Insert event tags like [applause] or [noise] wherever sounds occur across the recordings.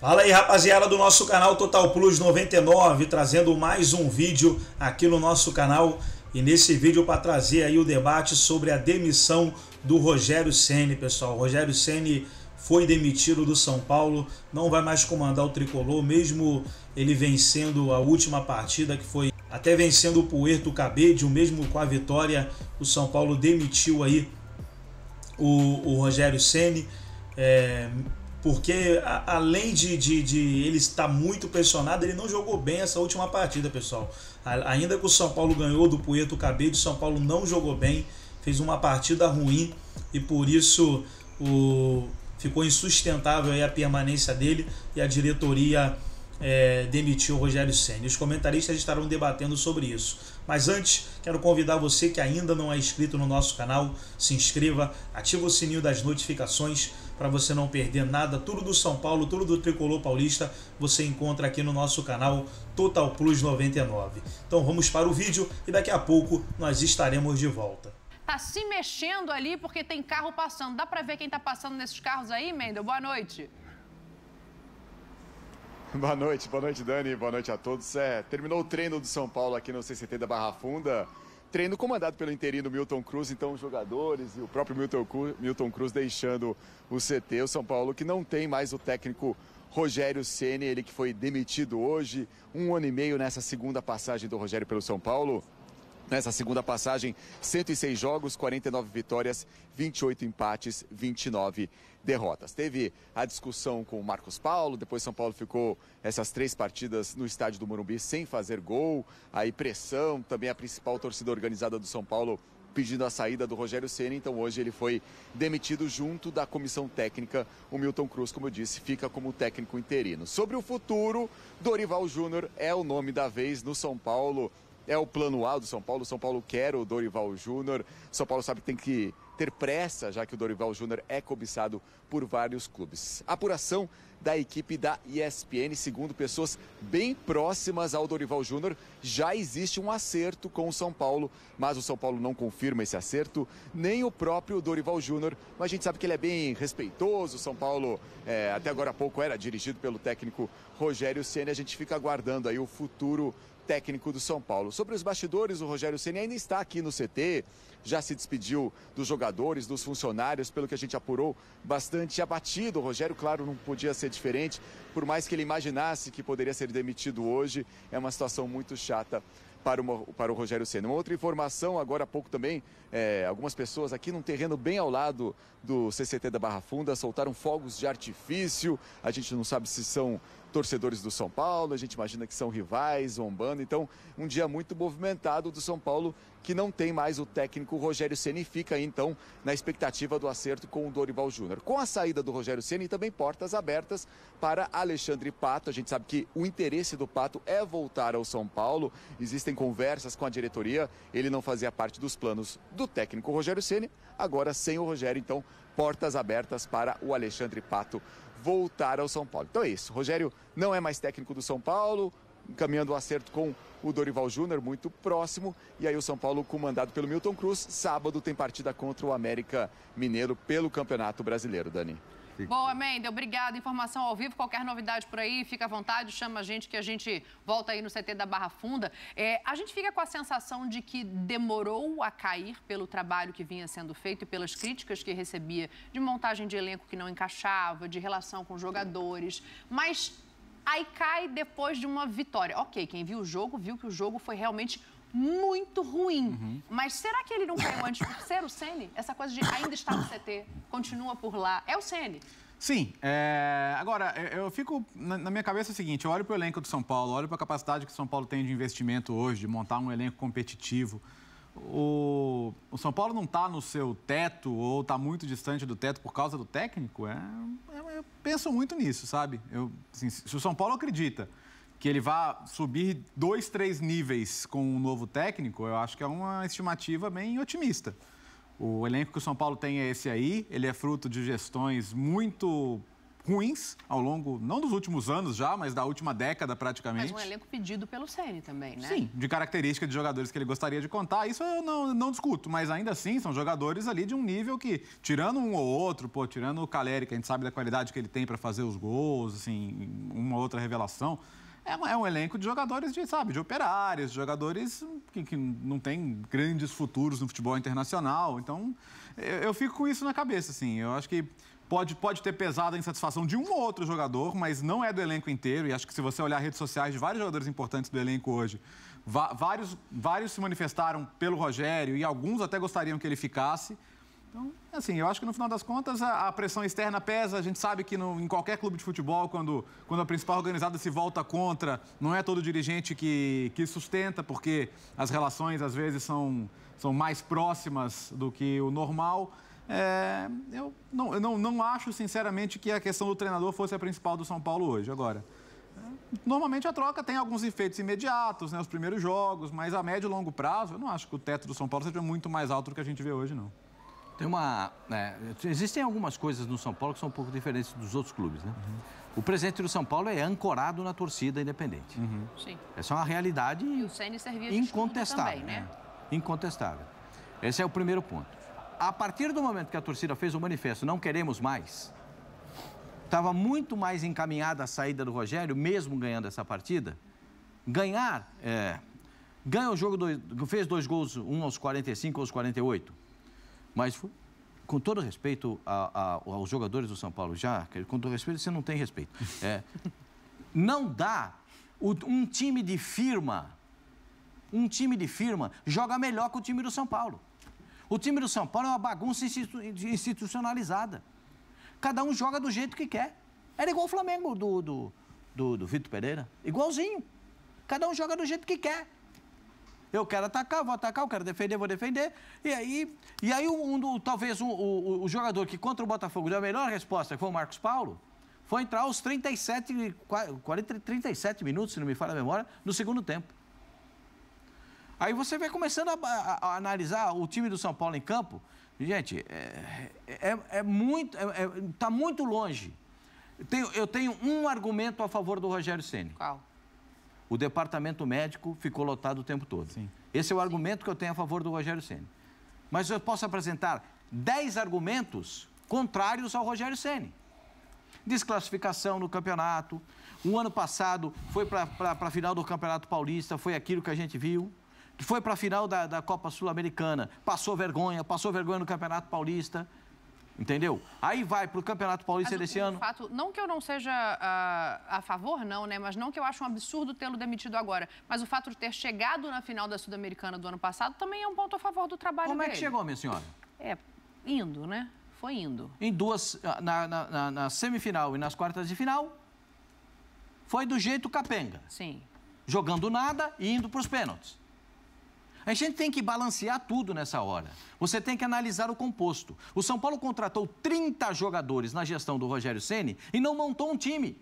Fala aí rapaziada do nosso canal Total Plus 99, trazendo mais um vídeo aqui no nosso canal e nesse vídeo para trazer aí o debate sobre a demissão do Rogério Ceni, pessoal. O Rogério Ceni foi demitido do São Paulo, não vai mais comandar o tricolor, mesmo ele vencendo a última partida que foi até vencendo o Puerto Cabedio mesmo com a vitória, o São Paulo demitiu aí o, o Rogério Ceni. É, porque a, além de, de, de, ele estar muito pressionado, ele não jogou bem essa última partida, pessoal. A, ainda que o São Paulo ganhou do Pueto Cabede, o São Paulo não jogou bem, fez uma partida ruim e por isso o, ficou insustentável a permanência dele e a diretoria é, demitiu o Rogério Senna. Os comentaristas estarão debatendo sobre isso. Mas antes, quero convidar você que ainda não é inscrito no nosso canal, se inscreva, ativa o sininho das notificações para você não perder nada. Tudo do São Paulo, tudo do Tricolor Paulista, você encontra aqui no nosso canal Total Plus 99. Então vamos para o vídeo e daqui a pouco nós estaremos de volta tá se mexendo ali porque tem carro passando. Dá para ver quem tá passando nesses carros aí, Mendel? Boa noite. [laughs] Boa noite, boa noite, Dani, boa noite a todos. É, terminou o treino do São Paulo aqui no CCT da Barra Funda. Treino comandado pelo interino Milton Cruz, então os jogadores e o próprio Milton Cruz, Milton Cruz deixando o CT. O São Paulo que não tem mais o técnico Rogério Ceni, ele que foi demitido hoje, um ano e meio nessa segunda passagem do Rogério pelo São Paulo. Nessa segunda passagem, 106 jogos, 49 vitórias, 28 empates, 29 derrotas. Teve a discussão com o Marcos Paulo, depois São Paulo ficou essas três partidas no estádio do Morumbi sem fazer gol, aí pressão, também a principal torcida organizada do São Paulo pedindo a saída do Rogério Ceni, então hoje ele foi demitido junto da comissão técnica. O Milton Cruz, como eu disse, fica como técnico interino. Sobre o futuro, Dorival Júnior é o nome da vez no São Paulo é o plano A do São Paulo. São Paulo quer o Dorival Júnior. São Paulo sabe que tem que ter pressa, já que o Dorival Júnior é cobiçado por vários clubes. Apuração da equipe da ESPN, segundo pessoas bem próximas ao Dorival Júnior, já existe um acerto com o São Paulo, mas o São Paulo não confirma esse acerto, nem o próprio Dorival Júnior, mas a gente sabe que ele é bem respeitoso, o São Paulo é, até agora há pouco era dirigido pelo técnico Rogério Ceni, a gente fica aguardando aí o futuro técnico do São Paulo. Sobre os bastidores, o Rogério Ceni ainda está aqui no CT, já se despediu dos jogadores, dos funcionários, pelo que a gente apurou, bastante abatido. O Rogério, claro, não podia ser diferente, por mais que ele imaginasse que poderia ser demitido hoje, é uma situação muito chata para o, para o Rogério Senna. Uma outra informação, agora há pouco também, é, algumas pessoas aqui num terreno bem ao lado do CCT da Barra Funda soltaram fogos de artifício. A gente não sabe se são torcedores do São Paulo, a gente imagina que são rivais, zombando. Então, um dia muito movimentado do São Paulo, que não tem mais o técnico Rogério Ceni e fica aí, então na expectativa do acerto com o Dorival Júnior. Com a saída do Rogério Ceni também portas abertas para Alexandre Pato. A gente sabe que o interesse do Pato é voltar ao São Paulo. Existem conversas com a diretoria. Ele não fazia parte dos planos do técnico Rogério Ceni. Agora sem o Rogério, então portas abertas para o Alexandre Pato voltar ao São Paulo. Então é isso. Rogério não é mais técnico do São Paulo, encaminhando o um acerto com o Dorival Júnior, muito próximo. E aí o São Paulo, comandado pelo Milton Cruz, sábado tem partida contra o América Mineiro pelo Campeonato Brasileiro, Dani. Fique. Boa, Mendel, Obrigada. Informação ao vivo, qualquer novidade por aí, fica à vontade, chama a gente que a gente volta aí no CT da Barra Funda. É, a gente fica com a sensação de que demorou a cair pelo trabalho que vinha sendo feito e pelas críticas que recebia de montagem de elenco que não encaixava, de relação com jogadores, mas aí cai depois de uma vitória. Ok, quem viu o jogo, viu que o jogo foi realmente muito ruim. Uhum. Mas será que ele não caiu antes por ser o Sene? Essa coisa de ainda está no CT, continua por lá. É o Sene? Sim. É... Agora, é, eu fico. Na minha cabeça é o seguinte: eu olho para o elenco do São Paulo, olho para a capacidade que o São Paulo tem de investimento hoje, de montar um elenco competitivo. O, o São Paulo não está no seu teto ou está muito distante do teto por causa do técnico? É... Eu penso muito nisso, sabe? Eu, assim, se o São Paulo acredita que ele vá subir dois, três níveis com um novo técnico, eu acho que é uma estimativa bem otimista. O elenco que o São Paulo tem é esse aí, ele é fruto de gestões muito ruins ao longo, não dos últimos anos já, mas da última década praticamente. Mas um elenco pedido pelo Ceni também, né? Sim, de característica de jogadores que ele gostaria de contar, isso eu não, não discuto, mas ainda assim são jogadores ali de um nível que, tirando um ou outro, pô, tirando o Caleri, que a gente sabe da qualidade que ele tem para fazer os gols, assim, uma outra revelação, é, é, um elenco de jogadores de, sabe, de operários, de jogadores que, que não têm grandes futuros no futebol internacional. Então, eu, eu, fico com isso na cabeça, assim. Eu acho que pode, pode ter pesado a insatisfação de um ou outro jogador, mas não é do elenco inteiro. E acho que se você olhar redes sociais de vários jogadores importantes do elenco hoje, vários, vários se manifestaram pelo Rogério e alguns até gostariam que ele ficasse. Então, é assim, eu acho que no final das contas a, a pressão externa pesa. A gente sabe que no, em qualquer clube de futebol, quando, quando a principal organizada se volta contra, não é todo dirigente que, que sustenta, porque as relações às vezes são, são mais próximas do que o normal. É, eu, não, eu não, não acho, sinceramente, que a questão do treinador fosse a principal do São Paulo hoje. Agora, Normalmente a troca tem alguns efeitos imediatos, né, os primeiros jogos, mas a médio e longo prazo, eu não acho que o teto do São Paulo seja muito mais alto do que a gente vê hoje, não. Tem uma. É, existem algumas coisas no São Paulo que são um pouco diferentes dos outros clubes, né? Uhum. O presidente do São Paulo é ancorado na torcida independente. Uhum. Sim. Essa é uma realidade e o servia incontestável. Também, né? né? Incontestável. Esse é o primeiro ponto. A partir do momento que a torcida fez o manifesto Não Queremos Mais, estava muito mais encaminhada a saída do Rogério, mesmo ganhando essa partida. Ganhar, é, ganha o jogo, fez dois gols, um aos 45, aos 48 mas, com todo respeito a, a, aos jogadores do São Paulo, já, com todo respeito, você não tem respeito. É, não dá um time de firma, um time de firma joga melhor que o time do São Paulo. O time do São Paulo é uma bagunça institucionalizada. Cada um joga do jeito que quer. Era igual o Flamengo do, do, do, do Vitor Pereira. Igualzinho. Cada um joga do jeito que quer. Eu quero atacar, vou atacar, eu quero defender, vou defender. E aí, e aí um, um talvez um, o, o jogador que contra o Botafogo deu a melhor resposta, que foi o Marcos Paulo, foi entrar aos 37, 40, 37 minutos, se não me falha a memória, no segundo tempo. Aí você vai começando a, a, a analisar o time do São Paulo em campo. gente, é, é, é muito. Está é, é tá muito longe. Tenho, eu tenho um argumento a favor do Rogério Ceni. Qual? o departamento médico ficou lotado o tempo todo. Sim. Esse é o argumento Sim. que eu tenho a favor do Rogério Ceni. Mas eu posso apresentar 10 argumentos contrários ao Rogério Ceni. Desclassificação no campeonato. Um ano passado foi para a final do Campeonato Paulista, foi aquilo que a gente viu. Foi para a final da, da Copa Sul-Americana, passou vergonha, passou vergonha no Campeonato Paulista. Entendeu? Aí vai para o Campeonato Paulista desse ano. Fato, não que eu não seja uh, a favor, não, né? Mas não que eu acho um absurdo tê-lo demitido agora. Mas o fato de ter chegado na final da Sul-Americana do ano passado também é um ponto a favor do trabalho Como dele. Como é que chegou, minha senhora? É, indo, né? Foi indo. Em duas, ah, na, na, na, na semifinal e nas quartas de final, foi do jeito capenga. Sim. Jogando nada e indo para os pênaltis. A gente tem que balancear tudo nessa hora. Você tem que analisar o composto. O São Paulo contratou 30 jogadores na gestão do Rogério Ceni e não montou um time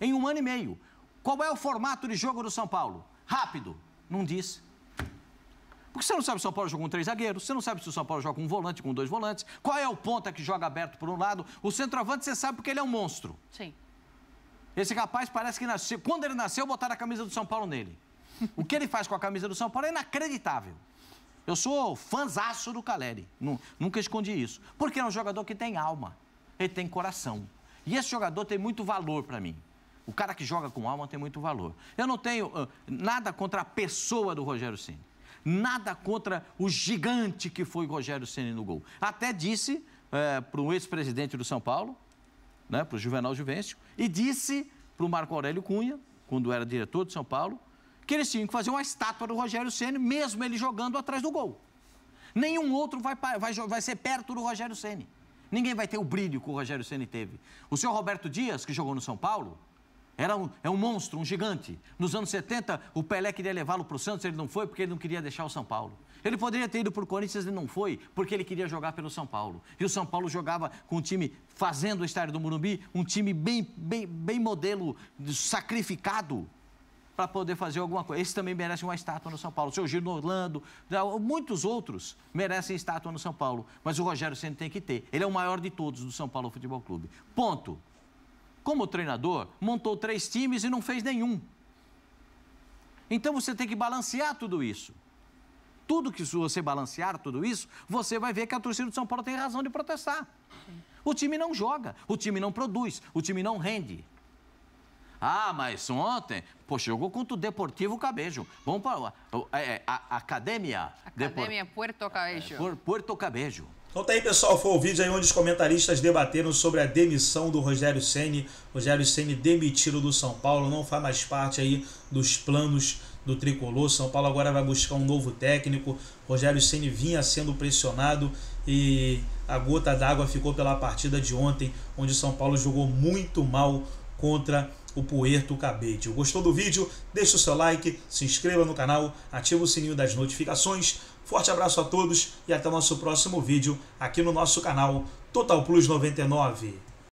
em um ano e meio. Qual é o formato de jogo do São Paulo? Rápido. Não diz. Porque você não sabe se o São Paulo joga com três zagueiros, você não sabe se o São Paulo joga com um volante, com dois volantes. Qual é o ponta que joga aberto por um lado? O centroavante você sabe porque ele é um monstro. Sim. Esse rapaz parece que nasceu. Quando ele nasceu, botaram a camisa do São Paulo nele. O que ele faz com a camisa do São Paulo é inacreditável. Eu sou fanzaço do Caleri, nunca escondi isso. Porque é um jogador que tem alma, ele tem coração. E esse jogador tem muito valor para mim. O cara que joga com alma tem muito valor. Eu não tenho uh, nada contra a pessoa do Rogério Ceni. Nada contra o gigante que foi o Rogério Ceni no gol. Até disse eh, para o ex-presidente do São Paulo, né, para o Juvenal Juvencio, e disse para o Marco Aurélio Cunha, quando era diretor de São Paulo, que eles tinham que fazer uma estátua do Rogério Ceni, mesmo ele jogando atrás do gol. Nenhum outro vai, vai, vai ser perto do Rogério Ceni. Ninguém vai ter o brilho que o Rogério Ceni teve. O senhor Roberto Dias, que jogou no São Paulo, era um, é um monstro, um gigante. Nos anos 70, o Pelé queria levá-lo para o Santos, ele não foi porque ele não queria deixar o São Paulo. Ele poderia ter ido para o Corinthians, ele não foi porque ele queria jogar pelo São Paulo. E o São Paulo jogava com um time fazendo o estádio do Morumbi, um time bem, bem, bem modelo sacrificado para poder fazer alguma coisa. Esse também merece uma estátua no São Paulo. O seu Giro no Orlando, muitos outros merecem estátua no São Paulo, mas o Rogério Ceni tem que ter. Ele é o maior de todos do São Paulo Futebol Clube. Ponto. Como treinador, montou três times e não fez nenhum. Então você tem que balancear tudo isso. Tudo que você balancear, tudo isso, você vai ver que a torcida do São Paulo tem razão de protestar. O time não joga, o time não produz, o time não rende. Ah, mas ontem, poxa, jogou contra o Deportivo Cabejo. Vamos para a, é, é, a Academia. Academia Depor... Puerto Cabejo. É, Puerto Cabejo. Então tá aí, pessoal, foi o vídeo aí onde os comentaristas debateram sobre a demissão do Rogério Ceni. Rogério Ceni demitido do São Paulo, não faz mais parte aí dos planos do tricolor. São Paulo agora vai buscar um novo técnico. Rogério Ceni vinha sendo pressionado e a gota d'água ficou pela partida de ontem, onde o São Paulo jogou muito mal contra o Puerto Cabete. Gostou do vídeo? Deixe o seu like, se inscreva no canal, ative o sininho das notificações. Forte abraço a todos e até o nosso próximo vídeo aqui no nosso canal Total Plus 99.